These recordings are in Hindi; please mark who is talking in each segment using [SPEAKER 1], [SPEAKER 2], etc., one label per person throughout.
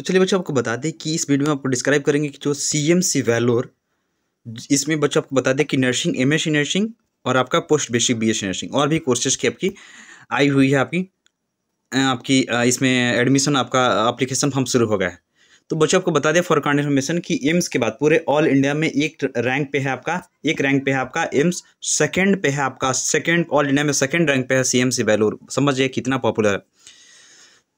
[SPEAKER 1] तो चलिए बच्चों आपको बता दें कि इस वीडियो में आपको डिस्क्राइब करेंगे कि जो सी एम सी वेलोर इसमें बच्चों आपको बता दें कि नर्सिंग एम एस नर्सिंग और आपका post basic B S nursing और भी कोर्सेज की आपकी आई हुई है आपकी आपकी इसमें एडमिशन आपका अप्लीकेशन फॉर्म शुरू हो गया है तो बच्चों आपको बता दें फॉर कॉन्फर्मेशन इन्फॉर्मेशन कि एम्स के बाद पूरे ऑल इंडिया में एक रैंक पे है आपका एक रैंक पे है आपका एम्स सेकंड पे है आपका सेकंड ऑल इंडिया में सेकंड रैंक पे है सीएमसी वेलोर जाए कितना पॉपुलर है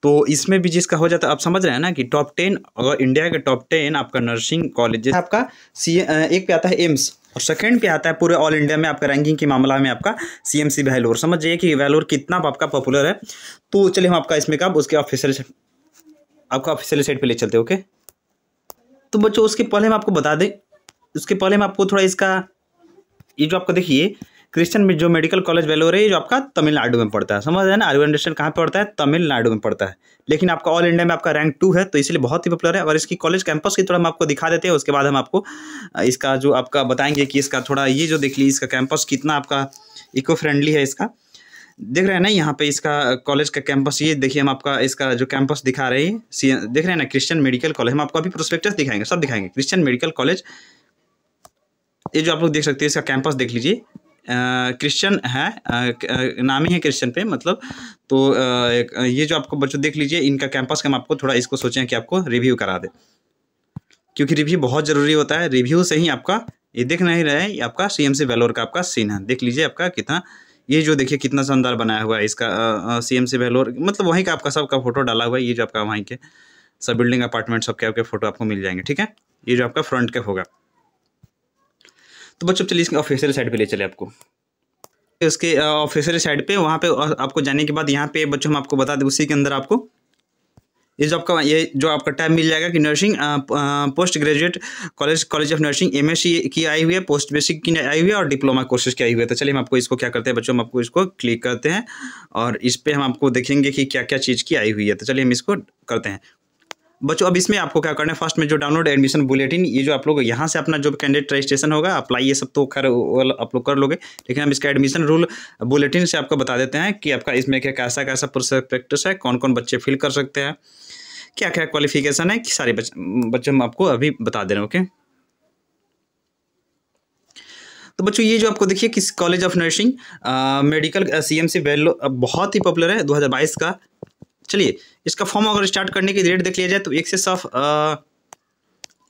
[SPEAKER 1] तो इसमें भी जिसका हो जाता है आप समझ रहे हैं ना कि टॉप टेन अगर इंडिया के टॉप टेन आपका नर्सिंग कॉलेज आपका सी एक पे आता है एम्स और सेकंड पे आता है पूरे ऑल इंडिया में आपका रैंकिंग के मामला में आपका सी एम सी वेलोर समझ जाइए कि वैलोर कितना आपका पॉपुलर है तो चलिए हम आपका इसमें कब उसके ऑफिसियल आपका ऑफिसियल साइड पर ले चलते ओके तो बच्चों उसके पहले हम आपको बता दें उसके पहले हम आपको थोड़ा इसका ये जो आपको देखिए क्रिश्चियन जो मेडिकल कॉलेज वेलोर है ये जो आपका तमिलनाडु में पड़ता है समझ रहे ना आर यू कहाँ पड़ता है तमिलनाडु में पड़ता है लेकिन आपका ऑल इंडिया में आपका रैंक टू है तो इसलिए बहुत ही पॉपुलर है और इसकी कॉलेज कैंपस की थोड़ा हम आपको दिखा देते हैं उसके बाद हम आपको इसका जो आपका बताएंगे कि इसका थोड़ा ये जो देख लीजिए इसका कैंपस कितना आपका इको फ्रेंडली है इसका देख रहे हैं ना यहाँ पे इसका कॉलेज का कैंपस ये देखिए हम आपका इसका जो कैंपस दिखा रहे हैं सी देख रहे हैं ना क्रिश्चियन मेडिकल कॉलेज हम आपको अभी प्रोस्पेक्टस दिखाएंगे सब दिखाएंगे क्रिश्चियन मेडिकल कॉलेज ये जो आप लोग देख सकते हैं इसका कैंपस देख लीजिए क्रिश्चियन है नाम ही है क्रिश्चियन पे मतलब तो आ, ये जो आपको बच्चों देख लीजिए इनका कैंपस का हम आपको थोड़ा इसको सोचें कि आपको रिव्यू करा दे क्योंकि रिव्यू बहुत ज़रूरी होता है रिव्यू से ही आपका ये देख नहीं रहे ये आपका सी एम सी वेलोर का आपका सीन है देख लीजिए आपका कितना ये जो देखिए कितना शानदार बनाया हुआ है इसका सी एम सी वेलोर मतलब वहीं का आपका सबका फोटो डाला हुआ है ये जो आपका वहीं के सब बिल्डिंग अपार्टमेंट सबके आपके फोटो आपको मिल जाएंगे ठीक है ये जो आपका फ्रंट के होगा तो बच्चों चलिए इसके ऑफिशियल साइड पे ले चले आपको इसके ऑफिशियल साइड पे वहाँ पे आपको जाने के बाद यहाँ पे बच्चों हम आपको बता दें उसी के अंदर आपको ये जो आपका ये जो आपका टाइम मिल जाएगा कि nursing post graduate college college of nursing M की आई हुई है पोस्ट बेसिक की आई हुई है और डिप्लोमा कोर्सेज की आई हुई है तो चलिए हम आपको इसको क्या करते हैं बच्चों हम आपको इसको क्लिक करते हैं और इस पर हम आपको देखेंगे कि क्या क्या चीज़ की आई हुई है तो चलिए हम इसको करते हैं बच्चों अब इसमें आपको क्या करना है फर्स्ट में जो डाउनलोड एडमिशन बुलेटिन ये जो आप लोग यहाँ से अपना जो कैंडिडेट रजिस्ट्रेशन होगा अप्लाई ये सब तो खैर आप लोग कर लोगे लेकिन हम इसका एडमिशन रूल बुलेटिन से आपको बता देते हैं कि आपका इसमें क्या कैसा कैसा प्रोस्पेक्टस है कौन कौन बच्चे फिल कर सकते हैं क्या क्या क्वालिफिकेशन है सारे बच्चे हम आपको अभी बता दे रहे हैं ओके तो बच्चों ये जो आपको देखिए किस college of nursing medical CMC M बहुत ही पॉपुलर है 2022 का चलिए इसका फॉर्म अगर स्टार्ट करने की डेट देख लिया जाए तो एक से सफ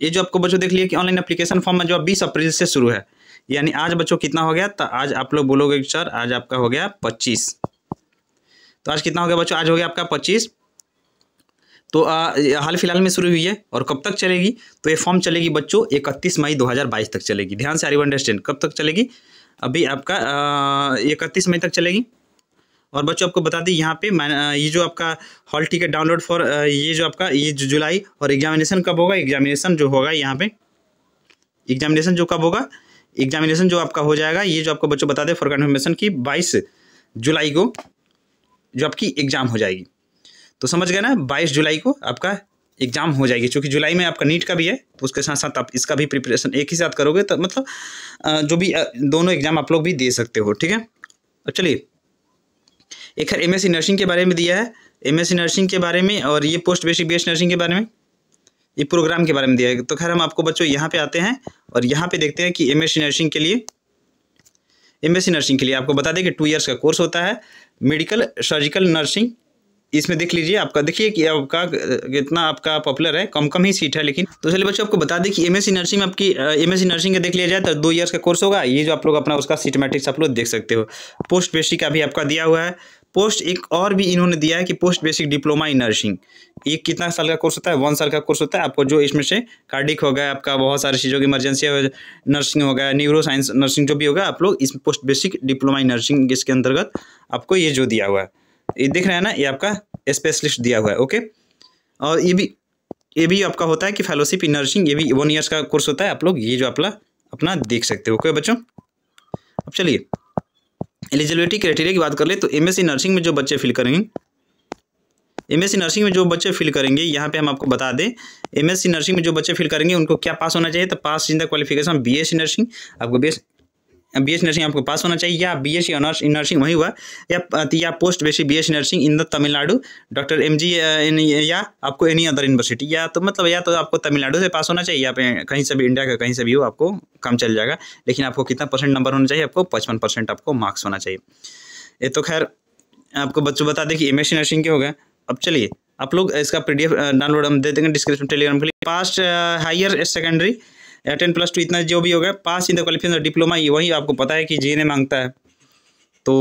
[SPEAKER 1] ये जो आपको बच्चों देख लिया कि ऑनलाइन अप्लीकेशन फॉर्म जो बीस अप्रैल से शुरू है यानी आज बच्चों कितना हो गया तो आज आप लोग बोलोगे सर आज आपका हो गया पच्चीस तो आज कितना हो गया बच्चों आज हो गया आपका पच्चीस तो uh, हाल फिलहाल में शुरू हुई है और कब तक चलेगी तो ये फॉर्म चलेगी बच्चों इकतीस मई 2022 तक चलेगी ध्यान से आर यू अंडरस्टैंड कब तक चलेगी अभी आपका uh, इकतीस मई तक चलेगी और बच्चों आपको बता दें यहाँ पे ये जो आपका हॉल टिकट डाउनलोड फॉर ये जो आपका ये जुलाई और एग्जामिनेशन कब होगा एग्जामिनेशन जो होगा यहाँ पे एग्जामिनेशन जो कब होगा एग्जामिनेशन जो आपका हो जाएगा ये जो आपको बच्चों बता दें फॉर कन्फर्मेशन की बाईस जुलाई को जो आपकी एग्ज़ाम हो जाएगी तो समझ गए ना बाईस जुलाई को आपका एग्जाम हो जाएगी क्योंकि जुलाई में आपका नीट का भी है तो उसके साथ साथ आप इसका भी प्रिपरेशन एक ही साथ करोगे तो मतलब जो भी दोनों एग्जाम आप लोग भी दे सकते हो ठीक है तो चलिए एक है एम नर्सिंग के बारे में दिया है एम नर्सिंग के बारे में और ये पोस्ट बेसिक बी नर्सिंग के बारे में ये प्रोग्राम के बारे में दिया है तो खैर हम आपको बच्चों यहाँ पे आते हैं और यहाँ पे देखते हैं कि एम नर्सिंग के लिए एम नर्सिंग के लिए आपको बता दें कि टू ईयर्स का कोर्स होता है मेडिकल सर्जिकल नर्सिंग इसमें देख लीजिए आपका देखिए कि आपका कितना आपका पॉपुलर है कम कम ही सीट है लेकिन तो चलिए बच्चों आपको बता दें कि एमएससी नर्सिंग में आपकी एमएससी नर्सिंग का देख लिया जाए तो दो ईयर्स का कोर्स होगा ये जो आप लोग अपना उसका सीटमेटिक्स आप लोग देख सकते हो पोस्ट बेसिक का भी आपका दिया हुआ है पोस्ट एक और भी इन्होंने दिया है कि post basic diploma in nursing ये कितना साल का कोर्स होता है वन साल का कोर्स होता है आपको जो इसमें से कार्डिक हो गया आपका बहुत सारी चीज़ों की इमरजेंसी नर्सिंग हो गया न्यूरो साइंस नर्सिंग जो भी होगा आप लोग इसमें post basic diploma in nursing इसके अंतर्गत आपको ये जो दिया हुआ है ये देख रहे हैं ना ये आपका स्पेशलिस्ट दिया हुआ है ओके और ये भी ये भी आपका होता है कि फेलोशिप इन नर्सिंग ये भी वन ईयर्स का कोर्स होता है आप लोग ये जो आपका अपना देख सकते हो ओके बच्चों अब चलिए एलिजिबिलिटी क्राइटेरिया की बात कर ले तो एम नर्सिंग में जो बच्चे फिल करेंगे एम नर्सिंग में जो बच्चे फिल करेंगे यहाँ पे हम आपको बता दें एम नर्सिंग में जो बच्चे फिल करेंगे उनको क्या पास होना चाहिए तो pass in the qualification B nursing आपको बी बी एस नर्सिंग आपको पास होना चाहिए या B S C in nursing वही हुआ या या post basic B S nursing in the Tamil Nadu doctor M G या आपको एनी अदर यूनिवर्सिटी या तो मतलब या तो आपको तमिलनाडु से पास होना चाहिए या कहीं से भी इंडिया का कहीं से भी हो आपको काम चल जाएगा लेकिन आपको कितना परसेंट नंबर होना चाहिए आपको पचपन परसेंट आपको मार्क्स होना चाहिए ये तो खैर आपको बच्चों बता दें कि एम एस नर्सिंग के हो अब चलिए आप लोग इसका पी डाउनलोड uh, हम दे देंगे डिस्क्रिप्शन टेलीग्राम के लिए पास्ट हायर सेकेंडरी या टेन प्लस टू इतना जो भी होगा pass in the qualification diploma ये वही आपको पता है कि जी मांगता है तो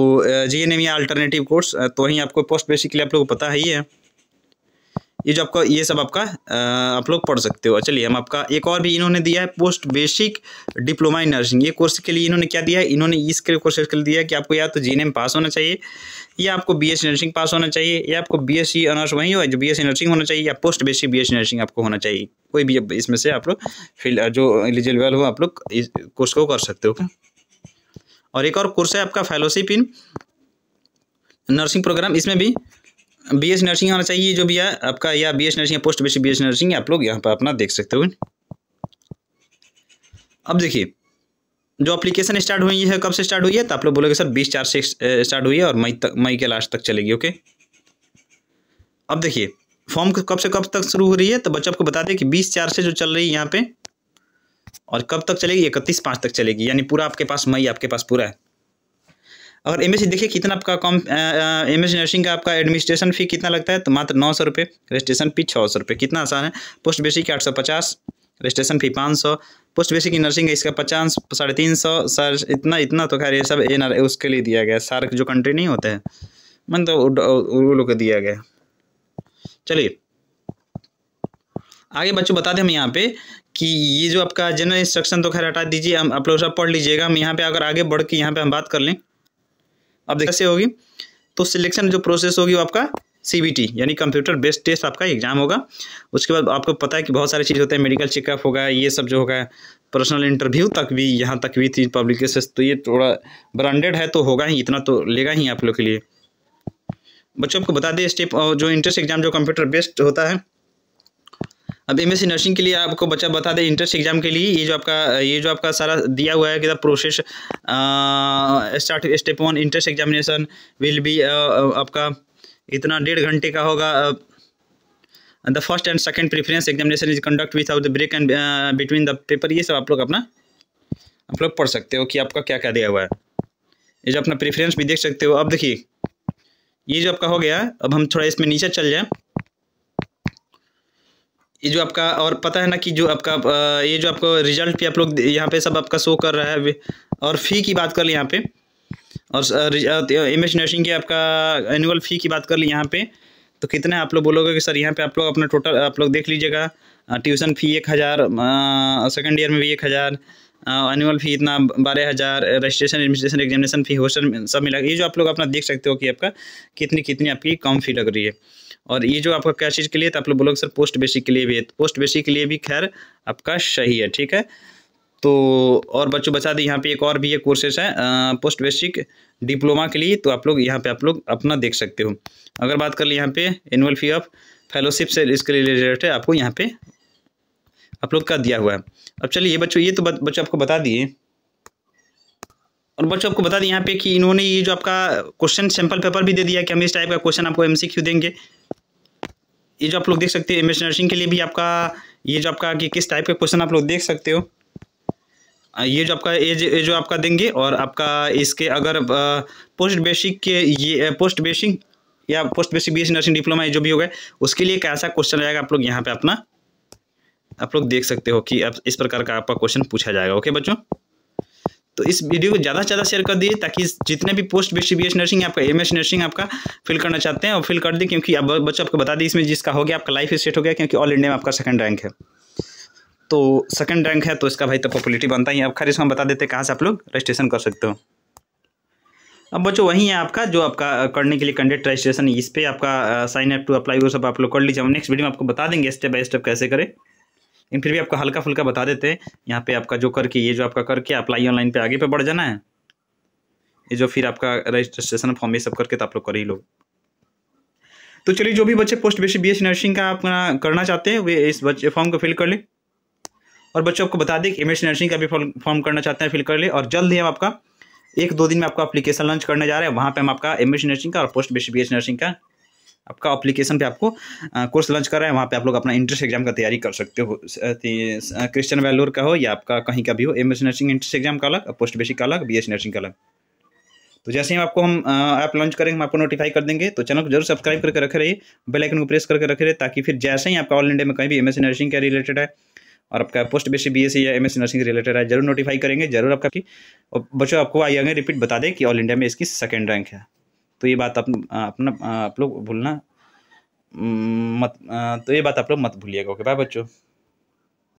[SPEAKER 1] जी एन एम या अल्टरनेटिव कोर्स तो वहीं आपको पोस्ट बेसिकली आप लोग को पता है ही है ये जो आपका ये सब आपका आप लोग पढ़ सकते हो चलिए हम आपका एक और भी इन्होंने दिया है post basic diploma in nursing ये कोर्स के लिए इन्होंने क्या दिया है इन्होंने इसके कोर्स के लिए दिया है कि आपको या तो जी पास होना चाहिए या आपको बी नर्सिंग पास होना चाहिए या आपको बी एस ऑनर्स वहीं हो जो बी नर्सिंग होना चाहिए या पोस्ट बेसिक बी नर्सिंग आपको होना चाहिए कोई भी इसमें से आप लोग जो एलिजिबल हो आप लोग इस कोर्स को कर सकते हो और एक और कोर्स है आपका फेलोशिप इन नर्सिंग प्रोग्राम इसमें भी बी एस नर्सिंग आना चाहिए जो भी है आपका या B S nursing post basic B S nursing आप लोग यहाँ पर अपना देख सकते हो अब देखिए जो अप्लीकेशन स्टार्ट हुई है कब से स्टार्ट हुई है तो आप लोग बोलोगे सर बीस चार से स्टार्ट हुई है और मई तक मई के लास्ट तक चलेगी ओके अब देखिए फॉर्म कब से कब तक शुरू हो रही है तो बच्चों आपको बता दें कि बीस चार से जो चल रही है यहाँ पे और कब तक चलेगी इकतीस पाँच तक चलेगी यानी पूरा आपके पास मई आपके पास पूरा है अगर एम देखिए कितना आपका कम एम एस नर्सिंग का आपका एडमिनिस्ट्रेशन फ़ी कितना लगता है तो मात्र नौ सौ रुपये रजिस्ट्रेशन फ़ी छः सौ रुपये कितना आसान है पोस्ट बेसिक आठ सौ पचास रजिस्ट्रेशन फ़ी पाँच सौ पोस्ट बेसिक नर्सिंग है इसका पचास साढ़े तीन सौ सर इतना इतना तो खैर ये सब एन ए उसके लिए दिया गया सार जो कंट्री नहीं होते हैं मतलब वो लोग को दिया गया चलिए आगे बच्चों बता दें हम यहाँ पे कि ये जो आपका जनरल इंस्ट्रक्शन तो खैर हटा दीजिए हम आप लोग सब पढ़ लीजिएगा हम यहाँ पे अगर आगे बढ़ के यहाँ पे हम बात कर लें अब देखिए कैसे होगी तो सिलेक्शन जो प्रोसेस होगी वो आपका सी यानी कंप्यूटर बेस्ड टेस्ट आपका एग्जाम होगा उसके बाद आपको पता है कि बहुत सारी चीज़ होते हैं मेडिकल चेकअप होगा ये सब जो होगा पर्सनल इंटरव्यू तक भी यहाँ तक भी थी पब्लिक तो ये थोड़ा ब्रांडेड है तो होगा ही इतना तो लेगा ही आप लोग के लिए बच्चों आपको बता दें स्टेप जो इंट्रेंस एग्जाम जो कंप्यूटर बेस्ड होता है अब एम एस नर्सिंग के लिए आपको बच्चा बता दें इंट्रेंस एग्जाम के लिए ये जो आपका ये जो आपका सारा दिया हुआ है कि process start step one entrance examination will be आपका इतना डेढ़ घंटे का होगा the first and second preference examination is conduct without the break and between the paper ये सब आप लोग अपना आप लोग पढ़ सकते हो कि आपका क्या क्या दिया हुआ है ये जो अपना प्रेफरेंस भी देख सकते हो अब देखिए ये जो आपका हो गया अब हम थोड़ा इसमें नीचे चल जाए ये जो आपका और पता है ना कि जो आपका ये जो आपको रिजल्ट भी आप लोग यहाँ पे सब आपका शो कर रहा है और फ़ी की बात कर ली यहाँ पे और इमेज नर्सिंग की आपका एनुअल फ़ी की बात कर ली यहाँ पे तो कितने आप लोग बोलोगे कि सर यहाँ पे आप लोग अपना टोटल आप लोग देख लीजिएगा ट्यूशन फ़ी एक हज़ार सेकेंड ईयर में भी एक हज़ार एनुअल फी इतना बारह हज़ार registration administration examination fee hostel सब मिला ये जो आप लोग अपना देख सकते हो कि आपका कितनी कितनी आपकी कम फी लग रही है और ये जो आपका क्या चीज़ के लिए तो आप लोग बोलोगे सर पोस्ट बेसिक के लिए भी है पोस्ट तो बेसिक के लिए भी खैर आपका सही है ठीक है तो और बच्चों बता दें यहाँ पे एक और भी ये कोर्सेस है पोस्ट बेसिक डिप्लोमा के लिए तो आप लोग यहाँ पे आप लोग अपना देख सकते हो अगर बात कर ली यहाँ पे एनुअल फ़ी ऑफ फेलोशिप से इसके रिलेटेड है आपको यहाँ पे आप लोग का दिया हुआ है अब चलिए बच्चों ये तो बच्चों आपको बता दिए और बच्चों आपको बता दें यहाँ पे कि इन्होंने ये जो आपका क्वेश्चन सैंपल पेपर भी दे दिया कि हम इस टाइप का क्वेश्चन आपको एम देंगे ये जो आप लोग देख सकते हो एमएस नर्सिंग के लिए भी आपका ये जो आपका कि किस टाइप का क्वेश्चन आप लोग देख सकते हो ये जो आपका एज ये जो आपका देंगे और आपका इसके अगर पोस्ट बेसिक के ये पोस्ट बेसिक या post basic B nursing diploma जो भी होगा उसके लिए कैसा क्वेश्चन रहेगा आप लोग यहाँ पे अपना आप लोग देख सकते हो कि अब इस प्रकार का आपका क्वेश्चन पूछा जाएगा ओके बच्चों तो इस वीडियो को ज़्यादा से ज़्यादा शेयर कर दीजिए ताकि जितने भी पोस्ट बी सी नर्सिंग आपका एम नर्सिंग आपका फिल करना चाहते हैं और फिल कर दें क्योंकि अब बच्चों आपको बता दें इसमें जिसका हो गया आपका लाइफ स्टेट हो गया क्योंकि ऑल इंडिया में आपका सेकंड रैंक है तो सेकंड रैंक है तो इसका भाई तो पॉपुलरिटी बनता ही अब खैर इसमें बता देते कहाँ से आप लोग रजिस्ट्रेशन कर सकते हो अब बच्चों वहीं है आपका जो आपका करने के लिए कंडक्ट रजिस्ट्रेशन इस पर आपका साइन अप टू अप्लाई वो सब आप लोग कर लीजिए हम नेक्स्ट वीडियो में आपको बता देंगे स्टेप बाय स्टेप कैसे करें लेकिन फिर भी आपको हल्का फुल्का बता देते हैं यहाँ पे आपका जो करके ये जो आपका करके अप्लाई ऑनलाइन पे आगे पे बढ़ जाना है ये जो फिर आपका रजिस्ट्रेशन फॉर्म ये सब करके तो आप लोग कर ही लोग तो चलिए जो भी बच्चे पोस्ट बेसिक बी नर्सिंग का आप करना चाहते हैं वे इस बच्चे फॉर्म को फिल कर ले और बच्चों आपको बता दें कि एम नर्सिंग का भी फॉर्म करना चाहते हैं फिल कर ले और जल्द ही हम आपका एक दो दिन में आपका अप्लीकेशन लॉन्च करने जा रहे हैं वहाँ पे हम आपका एम नर्सिंग का और पोस्ट बेसिक बी नर्सिंग का आपका अप्लीकेशन पे आपको कोर्स लॉन्च कर रहा है वहाँ पे आप लोग अपना इंट्रेंस एग्जाम का तैयारी कर सकते हो क्रिश्चियन वैलोर का हो या आपका कहीं का भी हो M S nursing entrance exam का अलग पोस्ट बेसिक का अलग बी एस नर्सिंग का अलग तो जैसे ही आपको हम ऐप लॉन्च करेंगे हम आपको नोटिफाई कर देंगे तो चैनल को जरूर सब्सक्राइब करके रखे रहिए बेल आइकन को प्रेस करके रखे रहिए ताकि फिर जैसे ही आपका ऑल इंडिया में कहीं भी एम एस नर्सिंग का रिलेटेड है और आपका पोस्ट बेसिक बी या एम एस नर्सिंग रिलेटेड है जरूर नोटिफाई करेंगे जरूर आपका बच्चों आपको आई आगे रिपीट बता दें कि ऑल इंडिया में इसकी सेकेंड रैंक है तो ये बात आप अपना आप लोग भूलना मत तो ये बात आप लोग मत भूलिएगा ओके बाय बच्चों